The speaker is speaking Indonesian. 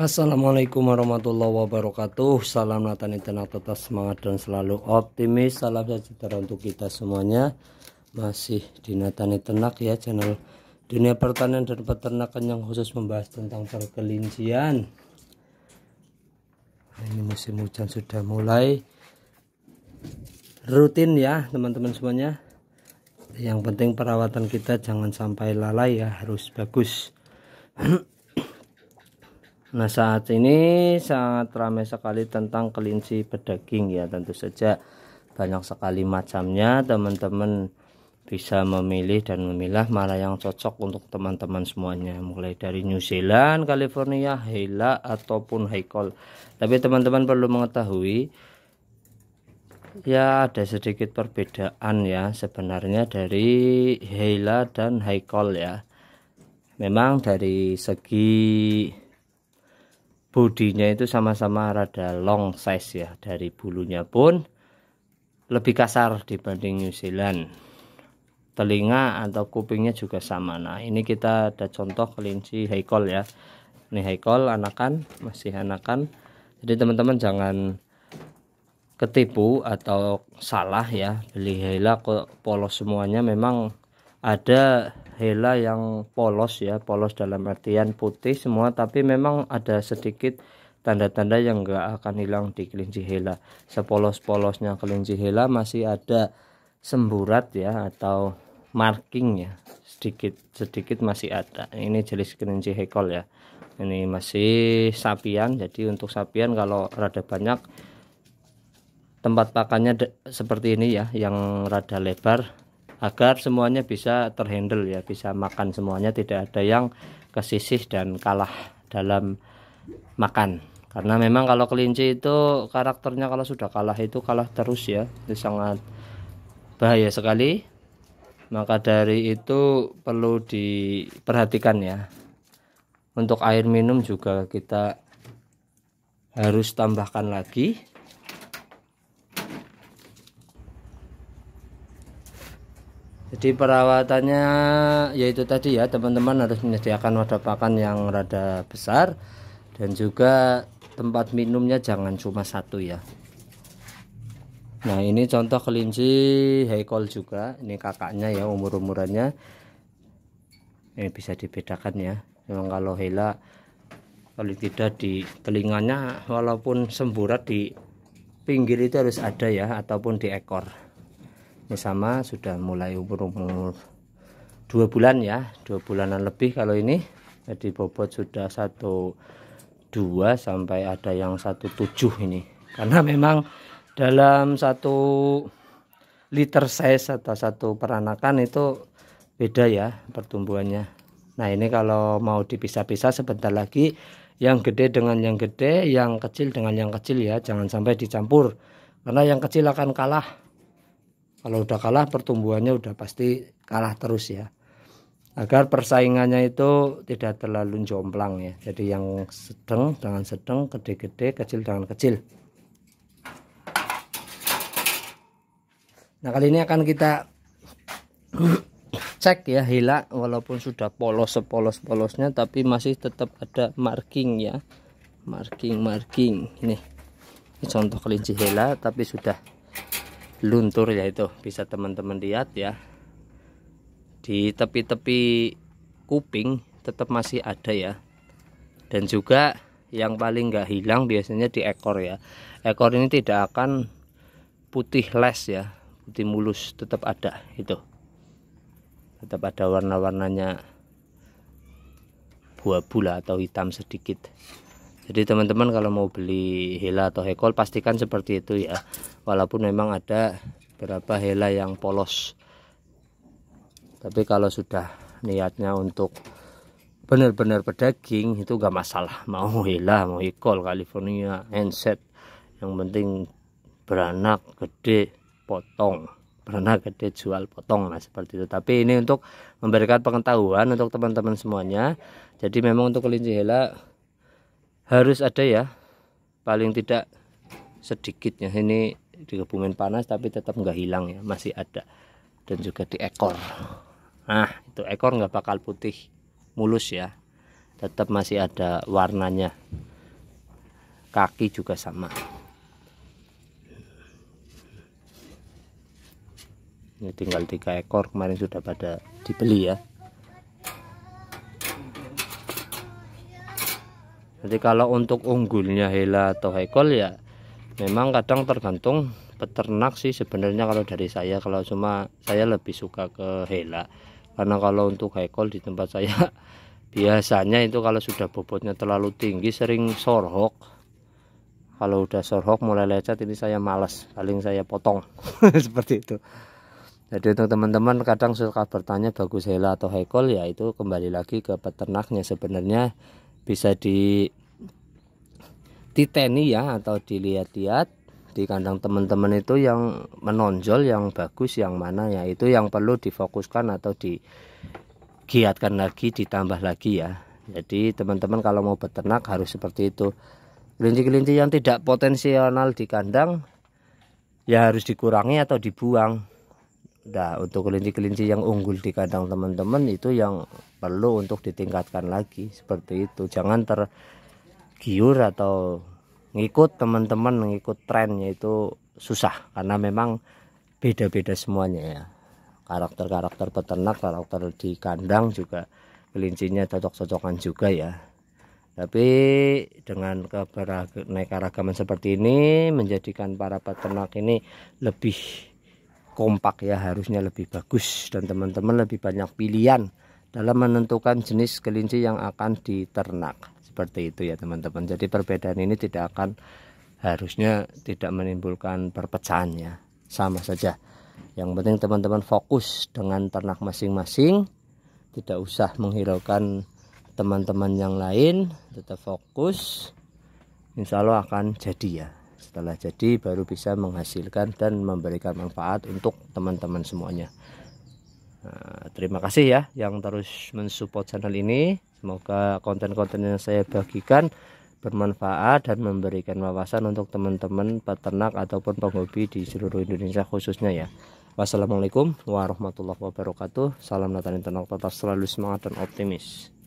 Assalamualaikum warahmatullahi wabarakatuh Salam natan Internal tetap semangat dan selalu optimis Salam sejahtera untuk kita semuanya Masih di Natani Ternak ya channel dunia pertanian dan peternakan yang khusus membahas tentang pergelincian nah, Ini musim hujan sudah mulai Rutin ya teman-teman semuanya Yang penting perawatan kita jangan sampai lalai ya harus bagus Nah saat ini sangat ramai sekali tentang kelinci pedaging ya tentu saja banyak sekali macamnya teman-teman bisa memilih dan memilah mana yang cocok untuk teman-teman semuanya mulai dari New Zealand, California, Hela ataupun Haikol tapi teman-teman perlu mengetahui ya ada sedikit perbedaan ya sebenarnya dari Hela dan Haikol ya memang dari segi bodinya itu sama-sama rada long size ya dari bulunya pun lebih kasar dibanding New Zealand telinga atau kupingnya juga sama nah ini kita ada contoh kelinci heikol ya ini heikol anakan masih anakan jadi teman-teman jangan ketipu atau salah ya beli kok polos semuanya memang ada hela yang polos ya polos dalam artian putih semua tapi memang ada sedikit tanda-tanda yang enggak akan hilang di kelinci hela sepolos-polosnya kelinci hela masih ada semburat ya atau marking ya sedikit sedikit masih ada ini jenis kelinci hekol ya ini masih sapian jadi untuk sapian kalau rada banyak tempat pakannya seperti ini ya yang rada lebar agar semuanya bisa terhandle ya bisa makan semuanya tidak ada yang kesisih dan kalah dalam makan karena memang kalau kelinci itu karakternya kalau sudah kalah itu kalah terus ya itu sangat bahaya sekali maka dari itu perlu diperhatikan ya untuk air minum juga kita harus tambahkan lagi jadi perawatannya yaitu tadi ya teman-teman harus menyediakan wadah pakan yang rada besar dan juga tempat minumnya jangan cuma satu ya nah ini contoh kelinci heikol juga ini kakaknya ya umur-umurannya ini bisa dibedakan ya memang kalau hela kalau tidak di telinganya walaupun semburat di pinggir itu harus ada ya ataupun di ekor ini sama sudah mulai umur-umur dua bulan ya dua bulanan lebih kalau ini jadi bobot sudah satu dua sampai ada yang satu tujuh ini karena memang dalam satu liter size atau satu peranakan itu beda ya pertumbuhannya nah ini kalau mau dipisah-pisah sebentar lagi yang gede dengan yang gede yang kecil dengan yang kecil ya jangan sampai dicampur karena yang kecil akan kalah kalau udah kalah pertumbuhannya udah pasti kalah terus ya. Agar persaingannya itu tidak terlalu jomplang ya. Jadi yang sedang dengan sedang, gede-gede, kecil dengan kecil. Nah kali ini akan kita cek ya hila walaupun sudah polos sepolos-polosnya tapi masih tetap ada marking ya. Marking-marking ini. Ini contoh kelinci hela tapi sudah luntur ya itu bisa teman-teman lihat ya di tepi-tepi kuping tetap masih ada ya dan juga yang paling nggak hilang biasanya di ekor ya ekor ini tidak akan putih les ya putih mulus tetap ada itu tetap ada warna-warnanya buah bula atau hitam sedikit jadi teman-teman kalau mau beli hela atau hekol pastikan seperti itu ya walaupun memang ada berapa hela yang polos tapi kalau sudah niatnya untuk benar-benar pedaging itu gak masalah mau hela mau hekol California handset yang penting beranak gede potong beranak gede jual potong lah seperti itu tapi ini untuk memberikan pengetahuan untuk teman-teman semuanya jadi memang untuk kelinci hela harus ada ya paling tidak sedikitnya ini di kebumen panas tapi tetap nggak hilang ya masih ada dan juga di ekor nah itu ekor nggak bakal putih mulus ya tetap masih ada warnanya kaki juga sama ini tinggal tiga ekor kemarin sudah pada dibeli ya jadi kalau untuk unggulnya Hela atau Hekol ya memang kadang tergantung peternak sih sebenarnya kalau dari saya kalau cuma saya lebih suka ke Hela karena kalau untuk Hekol di tempat saya biasanya itu kalau sudah bobotnya terlalu tinggi sering sorhok kalau udah sorhok mulai lecet ini saya males paling saya potong seperti itu jadi untuk teman-teman kadang suka bertanya bagus Hela atau Hekol ya itu kembali lagi ke peternaknya sebenarnya bisa di titeni ya atau dilihat-lihat di kandang teman-teman itu yang menonjol yang bagus yang mana ya itu yang perlu difokuskan atau digiatkan lagi ditambah lagi ya jadi teman-teman kalau mau beternak harus seperti itu kelinci-kelinci yang tidak potensial di kandang ya harus dikurangi atau dibuang Nah, untuk kelinci-kelinci yang unggul di kandang teman-teman itu yang perlu untuk ditingkatkan lagi seperti itu. Jangan tergiur atau ngikut teman-teman ngikut trennya itu susah karena memang beda-beda semuanya ya. Karakter-karakter peternak, karakter di kandang juga kelincinya cocok-cocokan juga ya. Tapi dengan keberagaman seperti ini menjadikan para peternak ini lebih kompak ya harusnya lebih bagus dan teman-teman lebih banyak pilihan dalam menentukan jenis kelinci yang akan diternak seperti itu ya teman-teman jadi perbedaan ini tidak akan harusnya tidak menimbulkan perpecahan ya sama saja yang penting teman-teman fokus dengan ternak masing-masing tidak usah menghiraukan teman-teman yang lain tetap fokus insya Allah akan jadi ya setelah jadi baru bisa menghasilkan dan memberikan manfaat untuk teman-teman semuanya. Nah, terima kasih ya yang terus mensupport channel ini. Semoga konten-konten yang saya bagikan bermanfaat dan memberikan wawasan untuk teman-teman peternak ataupun penghobi di seluruh Indonesia khususnya ya. Wassalamualaikum warahmatullahi wabarakatuh. Salam Natal internal tetap selalu semangat dan optimis.